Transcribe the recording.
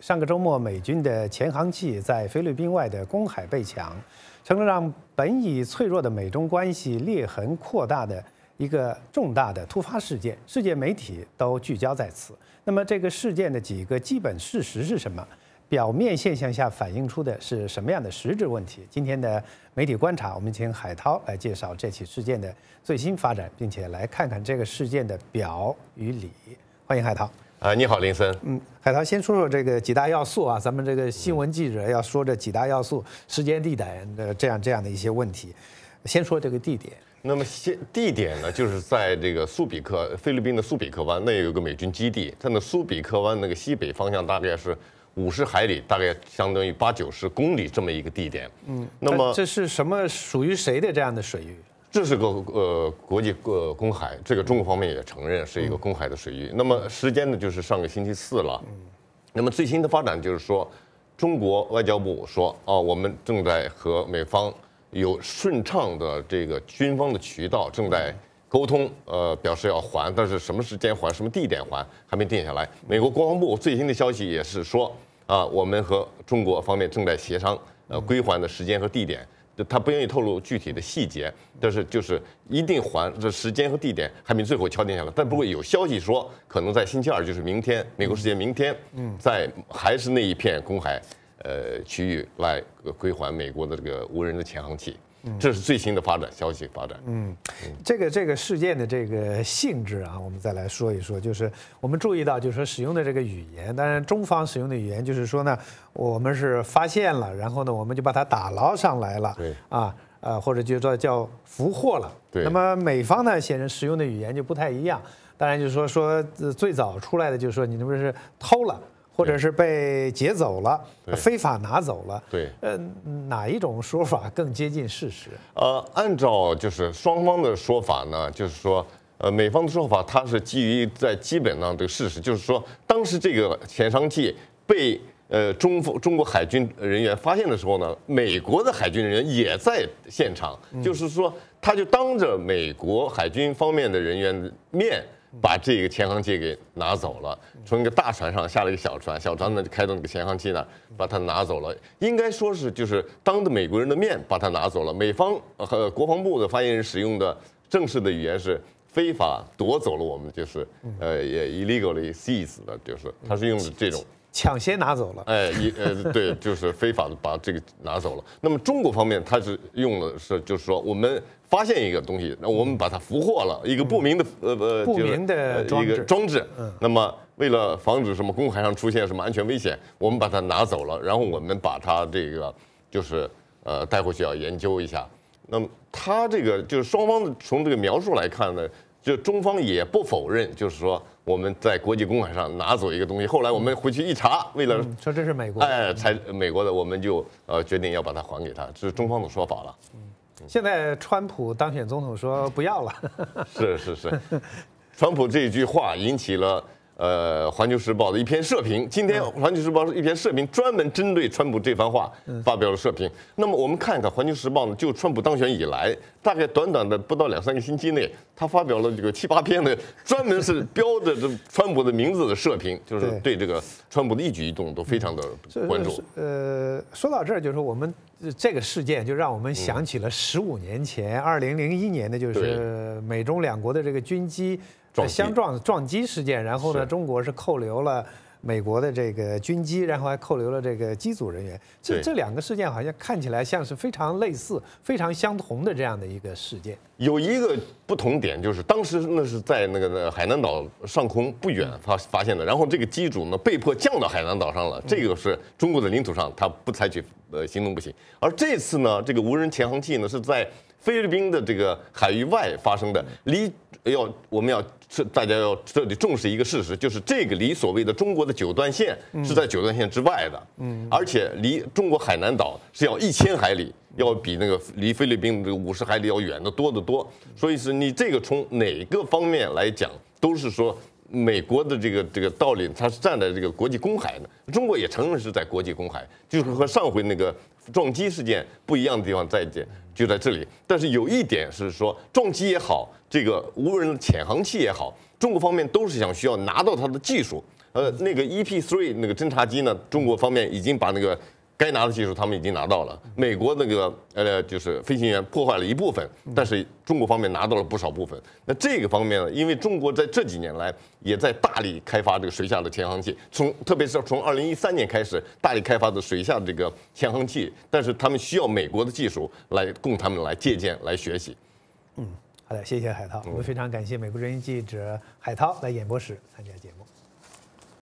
上个周末，美军的潜航器在菲律宾外的公海被抢，成了让本已脆弱的美中关系裂痕扩大的一个重大的突发事件。世界媒体都聚焦在此。那么，这个事件的几个基本事实是什么？表面现象下反映出的是什么样的实质问题？今天的媒体观察，我们请海涛来介绍这起事件的最新发展，并且来看看这个事件的表与里。欢迎海涛。啊，你好，林森。嗯，海涛，先说说这个几大要素啊，咱们这个新闻记者要说这几大要素：时间、地点，呃，这样这样的一些问题。先说这个地点。那么先地点呢，就是在这个苏比克，菲律宾的苏比克湾，那有个美军基地。在那苏比克湾那个西北方向，大概是五十海里，大概相当于八九十公里这么一个地点。嗯，那么这是什么属于谁的这样的水域？这是个呃国际呃公海，这个中国方面也承认是一个公海的水域。那么时间呢，就是上个星期四了。那么最新的发展就是说，中国外交部说啊，我们正在和美方有顺畅的这个军方的渠道正在沟通，呃，表示要还，但是什么时间还、什么地点还还没定下来。美国国防部最新的消息也是说啊，我们和中国方面正在协商，呃，归还的时间和地点。就他不愿意透露具体的细节，但是就是一定还这时间和地点还没最后敲定下来。但不过有消息说，可能在星期二，就是明天，美国时间明天，嗯，在还是那一片公海，呃区域来归还美国的这个无人的潜航器。这是最新的发展消息，发展。嗯，这个这个事件的这个性质啊，我们再来说一说，就是我们注意到，就是说使用的这个语言，当然中方使用的语言就是说呢，我们是发现了，然后呢，我们就把它打捞上来了。对啊，呃，或者就说叫俘获了。对。那么美方呢，显然使用的语言就不太一样，当然就是说说最早出来的就是说你那不是偷了。或者是被劫走了，非法拿走了。对，呃，哪一种说法更接近事实？呃，按照就是双方的说法呢，就是说，呃，美方的说法，它是基于在基本上这个事实，就是说，当时这个潜商器被呃中中中国海军人员发现的时候呢，美国的海军人员也在现场，就是说，他就当着美国海军方面的人员面。把这个潜航器给拿走了，从一个大船上下来一个小船，小船呢就开到那个潜航器呢，把它拿走了。应该说是就是当着美国人的面把它拿走了。美方和国防部的发言人使用的正式的语言是非法夺走了我们，就是呃，也 illegally seized 的，就是他是用的这种抢先拿走了。哎，一呃，对，就是非法的把这个拿走了。那么中国方面他是用了是就是说我们。发现一个东西，那我们把它俘获了，一个不明的呃呃不明的装置。装置，那么为了防止什么公海上出现什么安全危险，我们把它拿走了。然后我们把它这个就是呃带回去要研究一下。那么他这个就是双方的，从这个描述来看呢，就中方也不否认，就是说我们在国际公海上拿走一个东西。后来我们回去一查，为了说这是美国哎才美国的，我们就呃决定要把它还给他，这是中方的说法了。现在川普当选总统说不要了，是是是，川普这一句话引起了呃《环球时报》的一篇社评。今天《环球时报》一篇社评专门针对川普这番话发表了社评。那么我们看一看《环球时报》呢，就川普当选以来，大概短短的不到两三个星期内，他发表了这个七八篇的专门是标着这川普的名字的社评，就是对这个川普的一举一动都非常的关注。呃，说到这儿就是我们。这个事件就让我们想起了十五年前，二零零一年的，就是美中两国的这个军机相撞撞击事件，然后呢，中国是扣留了。美国的这个军机，然后还扣留了这个机组人员，这这两个事件好像看起来像是非常类似、非常相同的这样的一个事件。有一个不同点就是，当时那是在那个海南岛上空不远发发现的，然后这个机组呢被迫降到海南岛上了，这个是中国的领土上，他不采取呃行动不行。而这次呢，这个无人潜航器呢是在。菲律宾的这个海域外发生的，离要我们要这大家要这里重视一个事实，就是这个离所谓的中国的九段线是在九段线之外的，嗯，而且离中国海南岛是要一千海里，要比那个离菲律宾这个五十海里要远的多得多。所以是你这个从哪个方面来讲，都是说美国的这个这个道理，它是站在这个国际公海的，中国也承认是在国际公海，就是和上回那个。撞击事件不一样的地方在一点，就在这里。但是有一点是说，撞击也好，这个无人潜航器也好，中国方面都是想需要拿到它的技术。呃，那个 EP3 那个侦察机呢，中国方面已经把那个。该拿的技术他们已经拿到了，美国那个呃就是飞行员破坏了一部分，但是中国方面拿到了不少部分。那这个方面呢，因为中国在这几年来也在大力开发这个水下的潜航器，从特别是从二零一三年开始大力开发的水下的这个潜航器，但是他们需要美国的技术来供他们来借鉴来学习。嗯，好的，谢谢海涛，我们非常感谢美国《人民记者海涛来演播室参加节目。